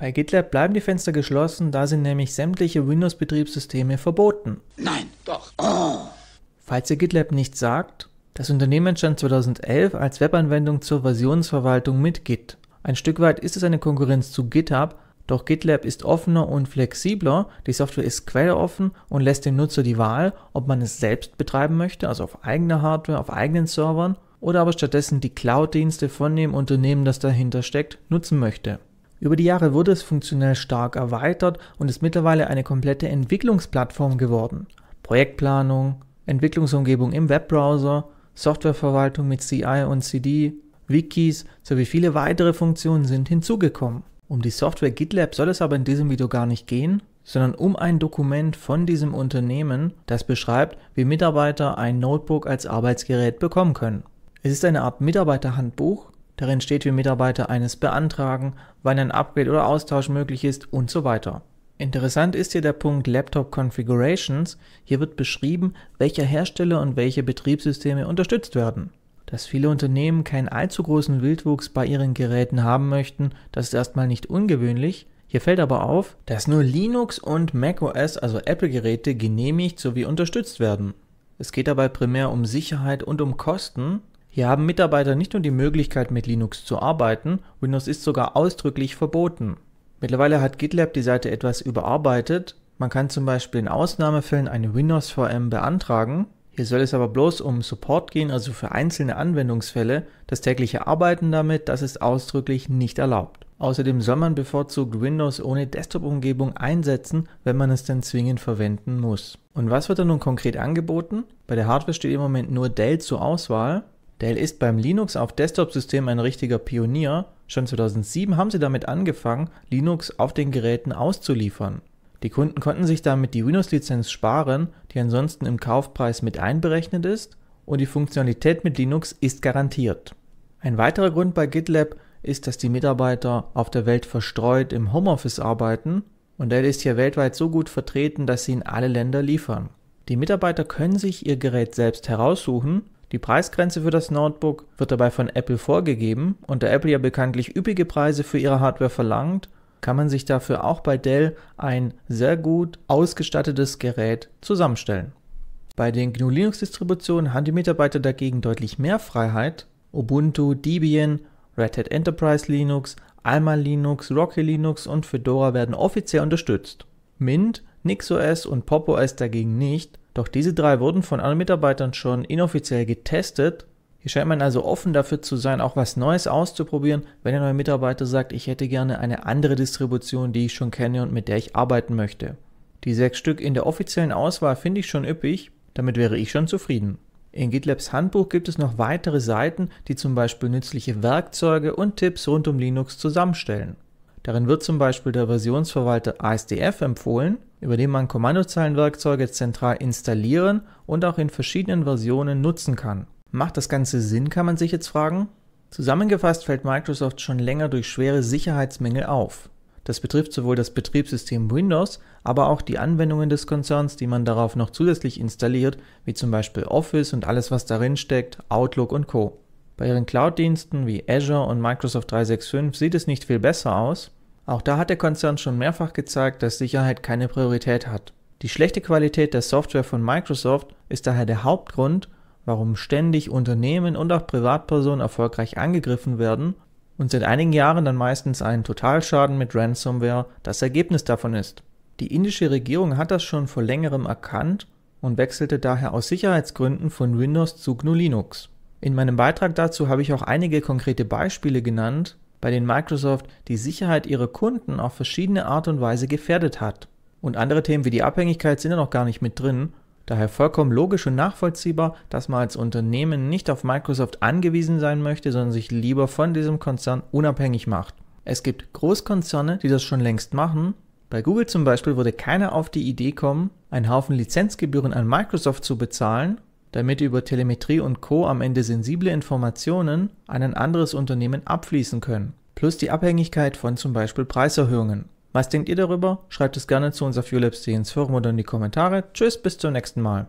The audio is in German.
Bei GitLab bleiben die Fenster geschlossen, da sind nämlich sämtliche Windows-Betriebssysteme verboten. Nein, doch. Oh. Falls ihr GitLab nicht sagt, das Unternehmen entstand 2011 als Webanwendung zur Versionsverwaltung mit Git. Ein Stück weit ist es eine Konkurrenz zu GitHub, doch GitLab ist offener und flexibler, die Software ist quelleoffen und lässt dem Nutzer die Wahl, ob man es selbst betreiben möchte, also auf eigener Hardware, auf eigenen Servern, oder aber stattdessen die Cloud-Dienste von dem Unternehmen, das dahinter steckt, nutzen möchte. Über die Jahre wurde es funktionell stark erweitert und ist mittlerweile eine komplette Entwicklungsplattform geworden. Projektplanung, Entwicklungsumgebung im Webbrowser, Softwareverwaltung mit CI und CD, Wikis sowie viele weitere Funktionen sind hinzugekommen. Um die Software GitLab soll es aber in diesem Video gar nicht gehen, sondern um ein Dokument von diesem Unternehmen, das beschreibt, wie Mitarbeiter ein Notebook als Arbeitsgerät bekommen können. Es ist eine Art Mitarbeiterhandbuch, Darin steht, wie Mitarbeiter eines beantragen, wann ein Upgrade oder Austausch möglich ist und so weiter. Interessant ist hier der Punkt Laptop Configurations. Hier wird beschrieben, welcher Hersteller und welche Betriebssysteme unterstützt werden. Dass viele Unternehmen keinen allzu großen Wildwuchs bei ihren Geräten haben möchten, das ist erstmal nicht ungewöhnlich. Hier fällt aber auf, dass nur Linux und macOS, also Apple-Geräte, genehmigt sowie unterstützt werden. Es geht dabei primär um Sicherheit und um Kosten. Hier haben Mitarbeiter nicht nur die Möglichkeit, mit Linux zu arbeiten, Windows ist sogar ausdrücklich verboten. Mittlerweile hat GitLab die Seite etwas überarbeitet. Man kann zum Beispiel in Ausnahmefällen eine Windows-VM beantragen. Hier soll es aber bloß um Support gehen, also für einzelne Anwendungsfälle. Das tägliche Arbeiten damit, das ist ausdrücklich nicht erlaubt. Außerdem soll man bevorzugt Windows ohne Desktop-Umgebung einsetzen, wenn man es denn zwingend verwenden muss. Und was wird da nun konkret angeboten? Bei der Hardware steht im Moment nur Dell zur Auswahl. Dell ist beim Linux auf desktop system ein richtiger Pionier. Schon 2007 haben sie damit angefangen, Linux auf den Geräten auszuliefern. Die Kunden konnten sich damit die Windows-Lizenz sparen, die ansonsten im Kaufpreis mit einberechnet ist, und die Funktionalität mit Linux ist garantiert. Ein weiterer Grund bei GitLab ist, dass die Mitarbeiter auf der Welt verstreut im Homeoffice arbeiten und Dell ist hier weltweit so gut vertreten, dass sie in alle Länder liefern. Die Mitarbeiter können sich ihr Gerät selbst heraussuchen die Preisgrenze für das Notebook wird dabei von Apple vorgegeben und da Apple ja bekanntlich üppige Preise für ihre Hardware verlangt, kann man sich dafür auch bei Dell ein sehr gut ausgestattetes Gerät zusammenstellen. Bei den GNU Linux Distributionen haben die Mitarbeiter dagegen deutlich mehr Freiheit. Ubuntu, Debian, Red Hat Enterprise Linux, Alma Linux, Rocky Linux und Fedora werden offiziell unterstützt. Mint, NixOS und PopOS dagegen nicht, doch diese drei wurden von allen Mitarbeitern schon inoffiziell getestet. Hier scheint man also offen dafür zu sein, auch was Neues auszuprobieren, wenn der neue Mitarbeiter sagt, ich hätte gerne eine andere Distribution, die ich schon kenne und mit der ich arbeiten möchte. Die sechs Stück in der offiziellen Auswahl finde ich schon üppig, damit wäre ich schon zufrieden. In GitLabs Handbuch gibt es noch weitere Seiten, die zum Beispiel nützliche Werkzeuge und Tipps rund um Linux zusammenstellen. Darin wird zum Beispiel der Versionsverwalter ASDF empfohlen über den man Kommandozeilenwerkzeuge zentral installieren und auch in verschiedenen Versionen nutzen kann. Macht das Ganze Sinn, kann man sich jetzt fragen? Zusammengefasst fällt Microsoft schon länger durch schwere Sicherheitsmängel auf. Das betrifft sowohl das Betriebssystem Windows, aber auch die Anwendungen des Konzerns, die man darauf noch zusätzlich installiert, wie zum Beispiel Office und alles, was darin steckt, Outlook und Co. Bei ihren Cloud-Diensten wie Azure und Microsoft 365 sieht es nicht viel besser aus, auch da hat der Konzern schon mehrfach gezeigt, dass Sicherheit keine Priorität hat. Die schlechte Qualität der Software von Microsoft ist daher der Hauptgrund, warum ständig Unternehmen und auch Privatpersonen erfolgreich angegriffen werden und seit einigen Jahren dann meistens ein Totalschaden mit Ransomware das Ergebnis davon ist. Die indische Regierung hat das schon vor längerem erkannt und wechselte daher aus Sicherheitsgründen von Windows zu GNU Linux. In meinem Beitrag dazu habe ich auch einige konkrete Beispiele genannt, bei denen Microsoft die Sicherheit ihrer Kunden auf verschiedene Art und Weise gefährdet hat. Und andere Themen wie die Abhängigkeit sind ja noch gar nicht mit drin. Daher vollkommen logisch und nachvollziehbar, dass man als Unternehmen nicht auf Microsoft angewiesen sein möchte, sondern sich lieber von diesem Konzern unabhängig macht. Es gibt Großkonzerne, die das schon längst machen. Bei Google zum Beispiel würde keiner auf die Idee kommen, einen Haufen Lizenzgebühren an Microsoft zu bezahlen, damit über Telemetrie und Co. am Ende sensible Informationen an ein anderes Unternehmen abfließen können, plus die Abhängigkeit von zum Beispiel Preiserhöhungen. Was denkt ihr darüber? Schreibt es gerne zu unserer FuelApp ins Forum oder in die Kommentare. Tschüss, bis zum nächsten Mal.